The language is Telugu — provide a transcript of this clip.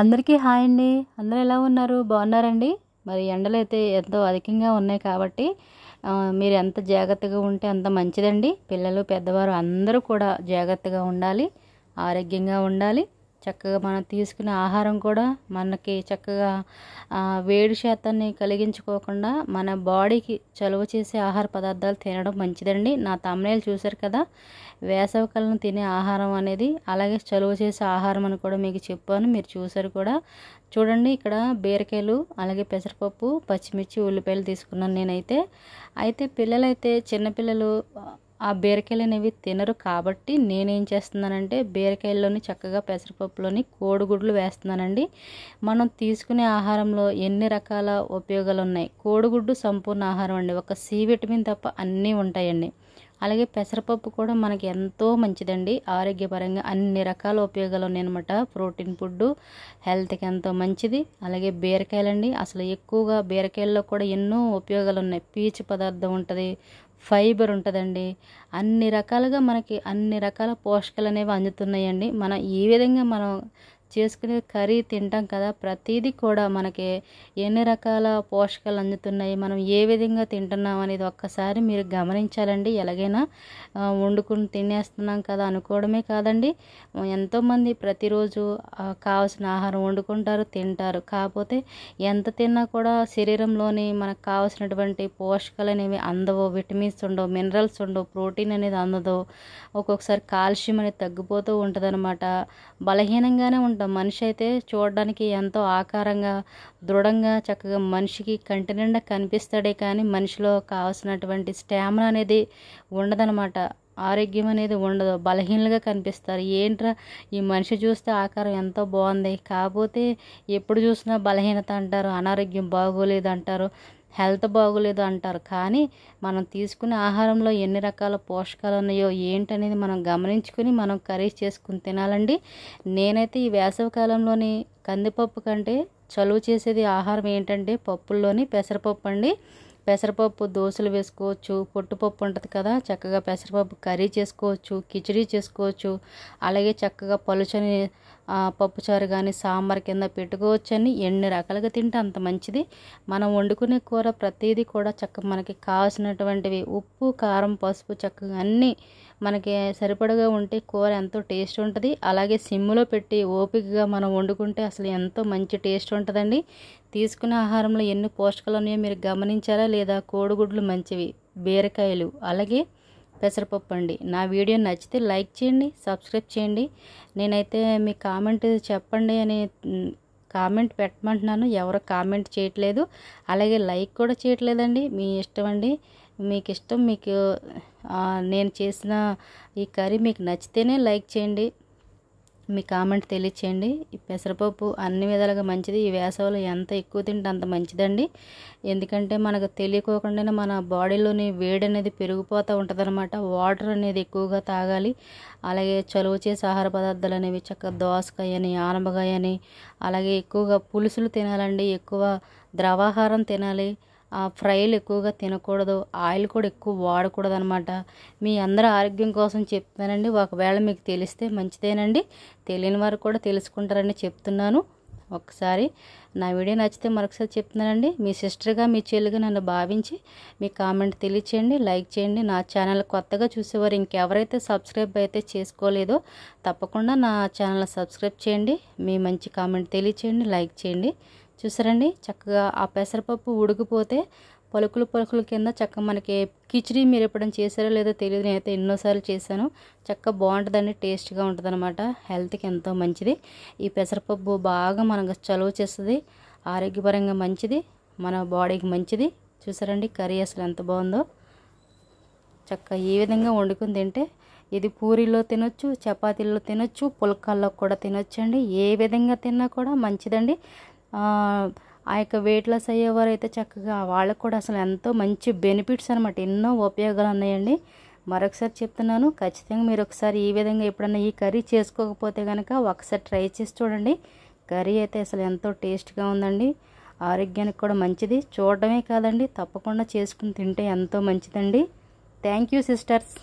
అందరికీ హాయ్ అండి అందరూ ఎలా ఉన్నారు బాగున్నారండి మరి ఎండలు అయితే ఎంతో అధికంగా ఉన్నాయి కాబట్టి మీరు ఎంత జాగ్రత్తగా ఉంటే అంత మంచిదండి పిల్లలు పెద్దవారు అందరూ కూడా జాగ్రత్తగా ఉండాలి ఆరోగ్యంగా ఉండాలి చక్కగా మనం తీసుకునే ఆహారం కూడా మనకి చక్కగా వేడి శాతాన్ని కలిగించుకోకుండా మన బాడీకి చలువ చేసే ఆహార పదార్థాలు తినడం మంచిదండి నా తమ్నేలు చూశారు కదా వేసవికాలం తినే ఆహారం అనేది అలాగే చలువ చేసే ఆహారం అని కూడా మీకు చెప్పాను మీరు చూశారు కూడా చూడండి ఇక్కడ బీరకాయలు అలాగే పెసరపప్పు పచ్చిమిర్చి ఉల్లిపాయలు తీసుకున్నాను నేనైతే అయితే పిల్లలైతే చిన్నపిల్లలు ఆ బీరకాయలు అనేవి తినరు కాబట్టి నేనేం చేస్తున్నానంటే బీరకాయల్లోని చక్కగా పెసరపప్పులోని కోడిగుడ్లు వేస్తున్నానండి మనం తీసుకునే ఆహారంలో ఎన్ని రకాల ఉపయోగాలు ఉన్నాయి కోడిగుడ్డు సంపూర్ణ ఆహారం అండి ఒక సి విటమిన్ తప్ప అన్నీ ఉంటాయండి అలాగే పెసరపప్పు కూడా మనకి ఎంతో మంచిదండి ఆరోగ్యపరంగా అన్ని రకాల ఉపయోగాలు ఉన్నాయన్నమాట ప్రోటీన్ ఫుడ్ హెల్త్కి ఎంతో మంచిది అలాగే బీరకాయలండి అసలు ఎక్కువగా బీరకాయల్లో కూడా ఎన్నో ఉపయోగాలు ఉన్నాయి పీచు పదార్థం ఉంటుంది ఫైబర్ ఉంటుందండి అన్ని రకాలుగా మనకి అన్ని రకాల పోషకాలు అనేవి అందుతున్నాయండి మనం ఈ విధంగా మనం చేసుకునే కర్రీ తింటాం కదా ప్రతిదీ కూడా మనకి ఎన్ని రకాల పోషకాలు అందుతున్నాయి మనం ఏ విధంగా తింటున్నాం అనేది ఒక్కసారి మీరు గమనించాలండి ఎలాగైనా వండుకుని తినేస్తున్నాం కదా అనుకోవడమే కాదండి ఎంతోమంది ప్రతిరోజు కావాల్సిన ఆహారం వండుకుంటారు తింటారు కాకపోతే ఎంత తిన్నా కూడా శరీరంలోని మనకు కావాల్సినటువంటి పోషకాలు అనేవి అందవు విటమిన్స్ ఉండవు మినరల్స్ ఉండవు ప్రోటీన్ అనేది అందదు ఒక్కొక్కసారి కాల్షియం అనేది తగ్గిపోతూ ఉంటుంది బలహీనంగానే ఉంటాం మనిషి అయితే చూడడానికి ఎంతో ఆకారంగా దృఢంగా చక్కగా మనిషికి కంటి నిండా కనిపిస్తాడే కానీ మనిషిలో కావాల్సినటువంటి స్టామినా అనేది ఉండదనమాట ఆరోగ్యం అనేది ఉండదు బలహీనలుగా కనిపిస్తారు ఏంట్రా ఈ మనిషి చూస్తే ఆకారం ఎంతో బాగుంది కాకపోతే ఎప్పుడు చూసినా బలహీనత అంటారు అనారోగ్యం బాగోలేదు అంటారు హెల్త్ బాగోలేదు అంటారు కానీ మనం తీసుకునే ఆహారంలో ఎన్ని రకాల పోషకాలు ఉన్నాయో ఏంటనేది మనం గమనించుకుని మనం కర్రీస్ చేసుకుని తినాలండి నేనైతే ఈ వేసవి కాలంలోని కందిపప్పు కంటే చలువ చేసేది ఆహారం ఏంటంటే పప్పుల్లోని పెసరపప్పు అండి పెసరపప్పు దోశలు వేసుకోవచ్చు పొట్టుపప్పు ఉంటుంది కదా చక్కగా పెసరపప్పు కర్రీ చేసుకోవచ్చు కిచడీ చేసుకోవచ్చు అలాగే చక్కగా పలుచని పప్పుచారు కానీ సాంబార్ కింద పెట్టుకోవచ్చని ఎన్ని రకాలుగా తింటే అంత మంచిది మనం వండుకునే కూర ప్రతిదీ కూడా చక్క మనకి కావాల్సినటువంటివి ఉప్పు కారం పసుపు చక్కగా అన్నీ మనకి సరిపడగా ఉంటే కూర ఎంతో టేస్ట్ ఉంటుంది అలాగే సిమ్లో పెట్టి ఓపికగా మనం వండుకుంటే అసలు ఎంతో మంచి టేస్ట్ ఉంటుందండి తీసుకునే ఆహారంలో ఎన్ని పోషకాలు ఉన్నాయో మీరు గమనించారా లేదా కోడిగుడ్లు మంచివి బీరకాయలు అలాగే పెసరపప్పు అండి నా వీడియో నచ్చితే లైక్ చేయండి సబ్స్క్రైబ్ చేయండి నేనైతే మీ కామెంట్ చెప్పండి అని కామెంట్ పెట్టమంటున్నాను ఎవరు కామెంట్ చేయట్లేదు అలాగే లైక్ కూడా చేయట్లేదండి మీ ఇష్టం అండి మీకు ఇష్టం మీకు నేను చేసిన ఈ కర్రీ మీకు నచ్చితేనే లైక్ చేయండి మీ కామెంట్ తెలియచేయండి ఈ పెసరపప్పు అన్ని విధాలుగా మంచిది ఈ వేసవిలో ఎంత ఎక్కువ తింటే అంత మంచిదండి ఎందుకంటే మనకు తెలియకోకుండా మన బాడీలోని వేడి అనేది పెరిగిపోతూ ఉంటుంది వాటర్ అనేది ఎక్కువగా తాగాలి అలాగే చలువ చేసే ఆహార పదార్థాలు అనేవి చక్కగా దోసకాయ అని అని అలాగే ఎక్కువగా పులుసులు తినాలండి ఎక్కువ ద్రవాహారం తినాలి ఆ ఫ్రైలు ఎక్కువగా తినకూడదు ఆయిల్ కూడా ఎక్కువ వాడకూడదు అనమాట మీ అందరి ఆరోగ్యం కోసం చెప్తున్నానండి ఒకవేళ మీకు తెలిస్తే మంచిదేనండి తెలియని వారు కూడా తెలుసుకుంటారని చెప్తున్నాను ఒకసారి నా వీడియో నచ్చితే మరొకసారి చెప్తున్నానండి మీ సిస్టర్గా మీ చెల్లిగా నన్ను భావించి మీ కామెంట్ తెలియచేయండి లైక్ చేయండి నా ఛానల్ కొత్తగా చూసేవారు ఇంకెవరైతే సబ్స్క్రైబ్ అయితే చేసుకోలేదో తప్పకుండా నా ఛానల్ సబ్స్క్రైబ్ చేయండి మీ మంచి కామెంట్ తెలియచేయండి లైక్ చేయండి చూసారండి చక్కగా ఆ పెసరపప్పు ఉడికిపోతే పలుకులు పలుకుల కింద చక్క మనకి కిచిడి మీరు ఎప్పుడైనా చేశారో లేదో తెలియదు నేనైతే ఎన్నోసార్లు చేశాను చక్క బాగుంటుందండి టేస్ట్గా ఉంటుంది అనమాట హెల్త్కి ఎంతో మంచిది ఈ పెసరపప్పు బాగా మనకు చలువ చేస్తుంది ఆరోగ్యపరంగా మంచిది మన బాడీకి మంచిది చూసారండి కర్రీ అసలు ఎంత బాగుందో చక్క ఈ విధంగా వండుకుని తింటే ఇది పూరిలో తినొచ్చు చపాతీల్లో తినొచ్చు పుల్కాల్లో కూడా తినొచ్చండి ఏ విధంగా తిన్నా కూడా మంచిదండి ఆ యొక్క వెయిట్ లాస్ అయితే చక్కగా వాళ్ళకు కూడా అసలు ఎంతో మంచి బెనిఫిట్స్ అనమాట ఎన్నో ఉపయోగాలు ఉన్నాయండి మరొకసారి చెప్తున్నాను ఖచ్చితంగా మీరు ఒకసారి ఈ విధంగా ఎప్పుడన్నా ఈ కర్రీ చేసుకోకపోతే కనుక ఒకసారి ట్రై చేసి చూడండి కర్రీ అయితే అసలు ఎంతో టేస్ట్గా ఉందండి ఆరోగ్యానికి కూడా మంచిది చూడడమే కాదండి తప్పకుండా చేసుకుని తింటే ఎంతో మంచిదండి థ్యాంక్ యూ సిస్టర్స్